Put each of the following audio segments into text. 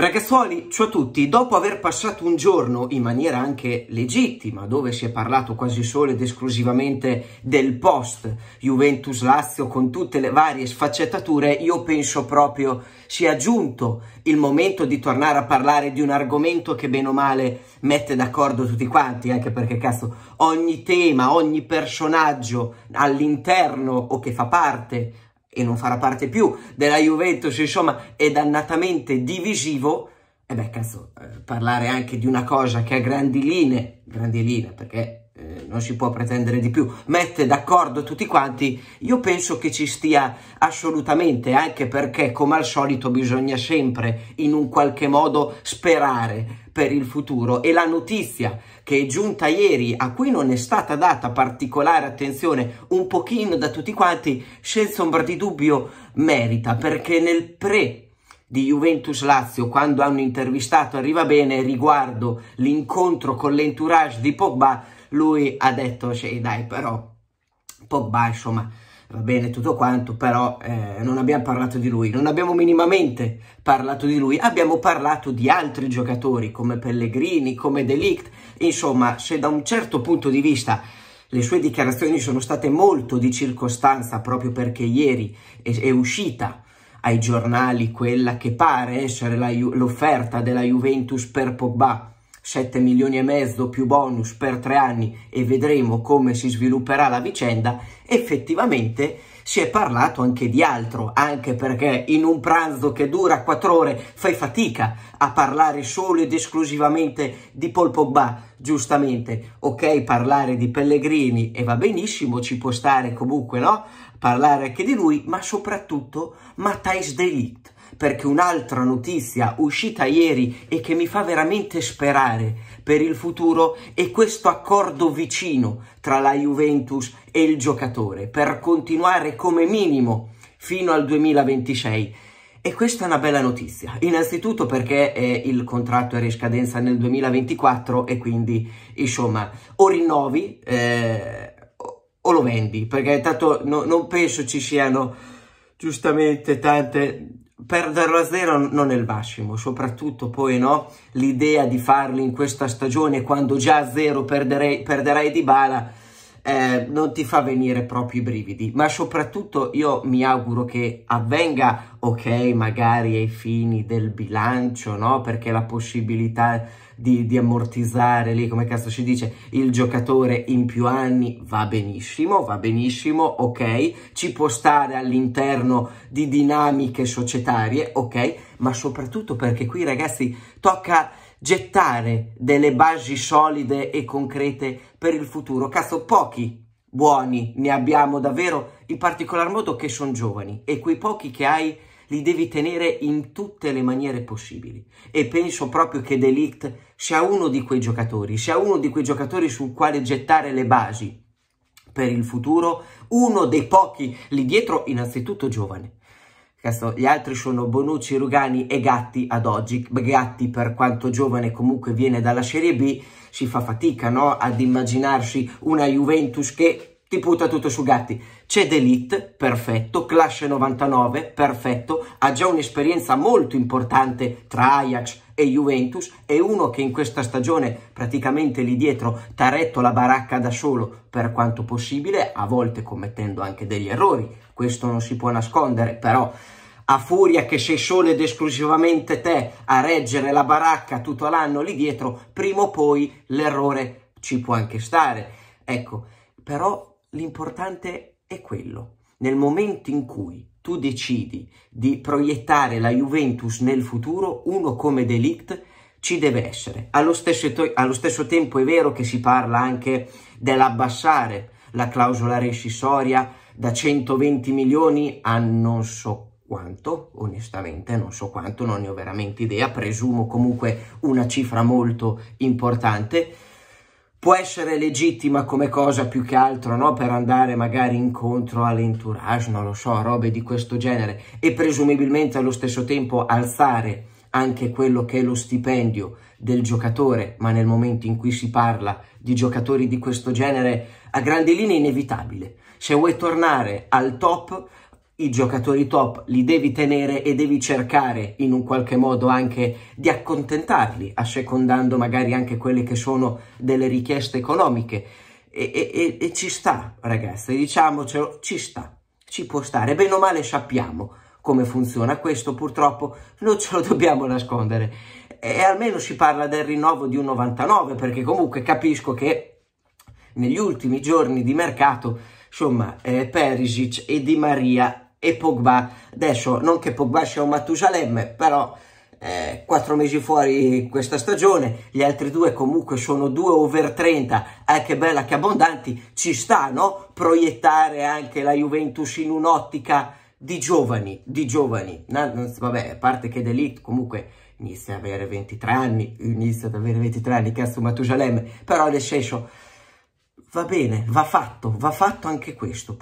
Ragazzuoli, ciao a tutti! Dopo aver passato un giorno in maniera anche legittima, dove si è parlato quasi solo ed esclusivamente del post Juventus-Lazio con tutte le varie sfaccettature, io penso proprio sia giunto il momento di tornare a parlare di un argomento che bene o male mette d'accordo tutti quanti, anche perché cazzo, ogni tema, ogni personaggio all'interno o che fa parte e non farà parte più della Juventus, insomma è dannatamente divisivo e eh beh, cazzo, eh, parlare anche di una cosa che a grandi linee, grandi linee perché eh, non si può pretendere di più, mette d'accordo tutti quanti, io penso che ci stia assolutamente, anche perché come al solito bisogna sempre in un qualche modo sperare per il futuro e la notizia che è giunta ieri, a cui non è stata data particolare attenzione un pochino da tutti quanti, senza ombra di dubbio merita, perché nel pre di Juventus Lazio quando hanno intervistato Arriva Bene riguardo l'incontro con l'entourage di Pogba, lui ha detto, cioè, dai però, Pogba insomma, va bene tutto quanto, però eh, non abbiamo parlato di lui, non abbiamo minimamente parlato di lui, abbiamo parlato di altri giocatori come Pellegrini, come Delict, insomma se da un certo punto di vista le sue dichiarazioni sono state molto di circostanza proprio perché ieri è, è uscita ai giornali quella che pare essere l'offerta della Juventus per Pogba, 7 milioni e mezzo più bonus per tre anni e vedremo come si svilupperà la vicenda, effettivamente si è parlato anche di altro, anche perché in un pranzo che dura quattro ore fai fatica a parlare solo ed esclusivamente di Paul Pogba, giustamente. Ok, parlare di Pellegrini e va benissimo, ci può stare comunque, no? Parlare anche di lui, ma soprattutto Matthijs De Ligt perché un'altra notizia uscita ieri e che mi fa veramente sperare per il futuro è questo accordo vicino tra la Juventus e il giocatore per continuare come minimo fino al 2026. E questa è una bella notizia, innanzitutto perché eh, il contratto era in scadenza nel 2024 e quindi insomma o rinnovi eh, o lo vendi, perché tanto no, non penso ci siano giustamente tante perderlo a zero non è il massimo, soprattutto poi no, l'idea di farli in questa stagione quando già a zero perderei, perderai di bala eh, non ti fa venire proprio i brividi, ma soprattutto io mi auguro che avvenga ok, magari ai fini del bilancio, no? Perché la possibilità di, di ammortizzare lì, come cazzo si dice, il giocatore in più anni va benissimo, va benissimo, ok, ci può stare all'interno di dinamiche societarie, ok, ma soprattutto perché qui ragazzi tocca gettare delle basi solide e concrete per il futuro. Cazzo, pochi buoni ne abbiamo davvero, in particolar modo che sono giovani e quei pochi che hai li devi tenere in tutte le maniere possibili. E penso proprio che Delict sia uno di quei giocatori, sia uno di quei giocatori sul quale gettare le basi per il futuro, uno dei pochi lì dietro, innanzitutto giovane. Gli altri sono Bonucci, Rugani e Gatti ad oggi. Gatti, per quanto giovane, comunque viene dalla Serie B, si fa fatica no? ad immaginarsi una Juventus che ti butta tutto su gatti. C'è Delete, perfetto, Clash 99, perfetto, ha già un'esperienza molto importante tra Ajax e Juventus, è uno che in questa stagione praticamente lì dietro ti ha retto la baracca da solo per quanto possibile, a volte commettendo anche degli errori, questo non si può nascondere, però a furia che sei solo ed esclusivamente te a reggere la baracca tutto l'anno lì dietro, prima o poi l'errore ci può anche stare. Ecco, però l'importante è quello. Nel momento in cui tu decidi di proiettare la Juventus nel futuro, uno come Delict ci deve essere. Allo stesso, allo stesso tempo è vero che si parla anche dell'abbassare la clausola rescissoria da 120 milioni a non so quanto, onestamente non so quanto, non ne ho veramente idea, presumo comunque una cifra molto importante, può essere legittima come cosa più che altro, no? Per andare magari incontro all'entourage, non lo so, robe di questo genere e presumibilmente allo stesso tempo alzare anche quello che è lo stipendio del giocatore, ma nel momento in cui si parla di giocatori di questo genere, a grandi linee è inevitabile. Se vuoi tornare al top, i giocatori top li devi tenere e devi cercare in un qualche modo anche di accontentarli, assecondando magari anche quelle che sono delle richieste economiche. E, e, e ci sta, ragazzi, diciamocelo, ci sta, ci può stare. Bene o male sappiamo come funziona questo, purtroppo non ce lo dobbiamo nascondere. E almeno si parla del rinnovo di un 99, perché comunque capisco che negli ultimi giorni di mercato, insomma, eh, Perisic e Di Maria e Pogba. Adesso, non che Pogba sia un Matusalemme, però eh, 4 mesi fuori questa stagione, gli altri due comunque sono due over 30, anche eh, bella che abbondanti, ci sta, no? Proiettare anche la Juventus in un'ottica di giovani, di giovani. Vabbè, a parte che D'Elite comunque inizia ad avere 23 anni, inizia ad avere 23 anni, cazzo Matusalemme, però nel senso va bene, va fatto, va fatto anche questo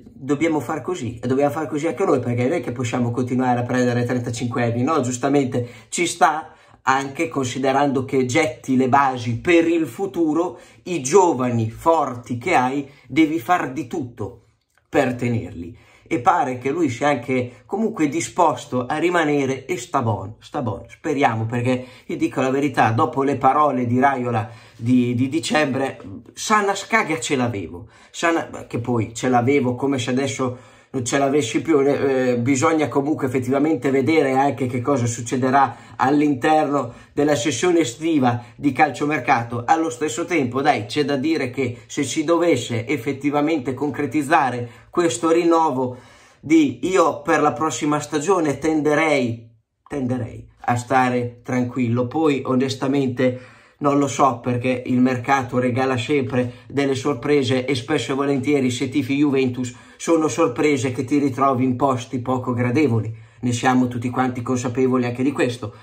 dobbiamo far così e dobbiamo far così anche noi perché non è che possiamo continuare a prendere 35 anni, no? Giustamente ci sta anche considerando che getti le basi per il futuro, i giovani forti che hai devi far di tutto per tenerli e pare che lui sia anche comunque disposto a rimanere e sta buono, sta buono. Speriamo perché, vi dico la verità, dopo le parole di Raiola di, di dicembre, sana scaga ce l'avevo, sana, che poi ce l'avevo come se adesso non ce l'avessi più, eh, eh, bisogna comunque effettivamente vedere anche che cosa succederà all'interno della sessione estiva di calciomercato. Allo stesso tempo, dai, c'è da dire che se si dovesse effettivamente concretizzare questo rinnovo di io per la prossima stagione tenderei, tenderei a stare tranquillo. Poi onestamente non lo so perché il mercato regala sempre delle sorprese e spesso e volentieri se tifi Juventus sono sorprese che ti ritrovi in posti poco gradevoli. Ne siamo tutti quanti consapevoli anche di questo.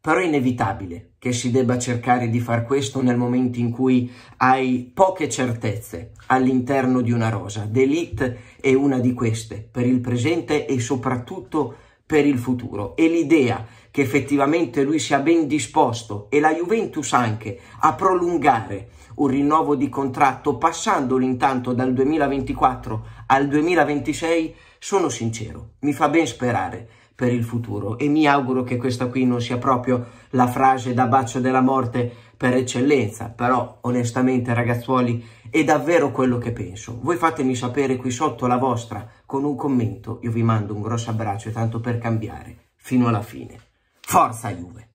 Però è inevitabile che si debba cercare di far questo nel momento in cui hai poche certezze all'interno di una rosa. Delete è una di queste per il presente e soprattutto per per il futuro e l'idea che effettivamente lui sia ben disposto e la Juventus anche a prolungare un rinnovo di contratto passandolo intanto dal 2024 al 2026, sono sincero, mi fa ben sperare per il futuro e mi auguro che questa qui non sia proprio la frase da bacio della morte per eccellenza, però onestamente ragazzuoli è davvero quello che penso. Voi fatemi sapere qui sotto la vostra con un commento, io vi mando un grosso abbraccio e tanto per cambiare, fino alla fine. Forza Juve!